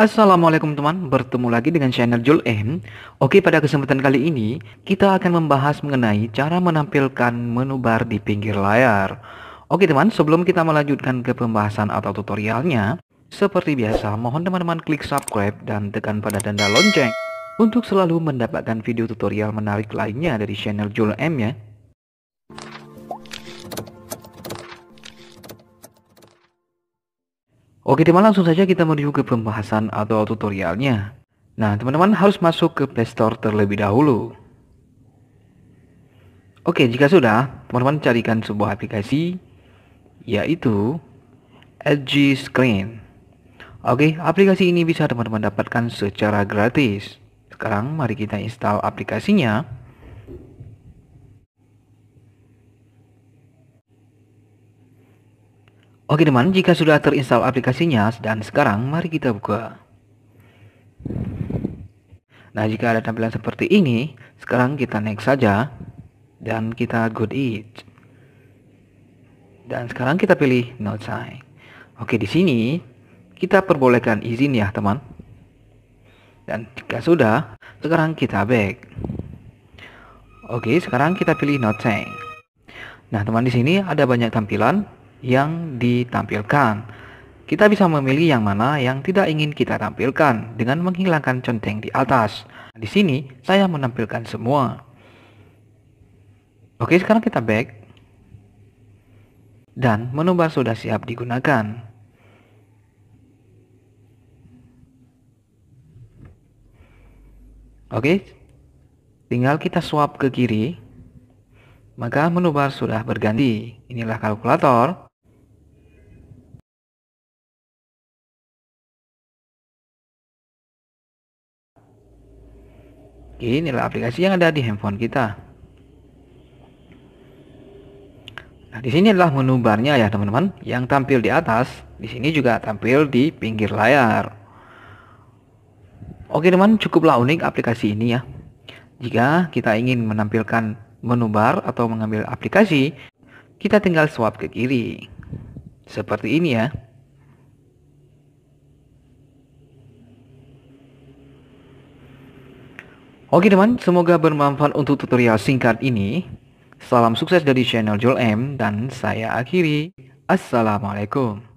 Assalamualaikum teman, bertemu lagi dengan channel Jul M. Oke, pada kesempatan kali ini kita akan membahas mengenai cara menampilkan menu bar di pinggir layar. Oke teman, sebelum kita melanjutkan ke pembahasan atau tutorialnya, seperti biasa mohon teman-teman klik subscribe dan tekan pada tanda lonceng untuk selalu mendapatkan video tutorial menarik lainnya dari channel Jul M ya. Oke teman langsung saja kita menuju ke pembahasan atau tutorialnya. Nah teman-teman harus masuk ke playstore terlebih dahulu. Oke jika sudah teman-teman carikan sebuah aplikasi yaitu LG Screen. Oke aplikasi ini bisa teman-teman dapatkan secara gratis. Sekarang mari kita install aplikasinya. Oke teman, jika sudah terinstall aplikasinya dan sekarang mari kita buka. Nah, jika ada tampilan seperti ini, sekarang kita next saja dan kita good it. Dan sekarang kita pilih not sign. Oke, di sini kita perbolehkan izin ya, teman. Dan jika sudah, sekarang kita back. Oke, sekarang kita pilih not sign. Nah, teman di sini ada banyak tampilan yang ditampilkan. Kita bisa memilih yang mana yang tidak ingin kita tampilkan dengan menghilangkan centeng di atas. Di sini saya menampilkan semua. Oke, sekarang kita back. Dan menu bar sudah siap digunakan. Oke, tinggal kita swap ke kiri. Maka menu bar sudah berganti. Inilah kalkulator. inilah aplikasi yang ada di handphone kita nah di sini adalah menu barnya ya teman-teman yang tampil di atas di sini juga tampil di pinggir layar oke teman cukuplah unik aplikasi ini ya jika kita ingin menampilkan menu bar atau mengambil aplikasi kita tinggal swap ke kiri seperti ini ya Oke teman, semoga bermanfaat untuk tutorial singkat ini. Salam sukses dari channel Joel M dan saya akhiri. Assalamualaikum.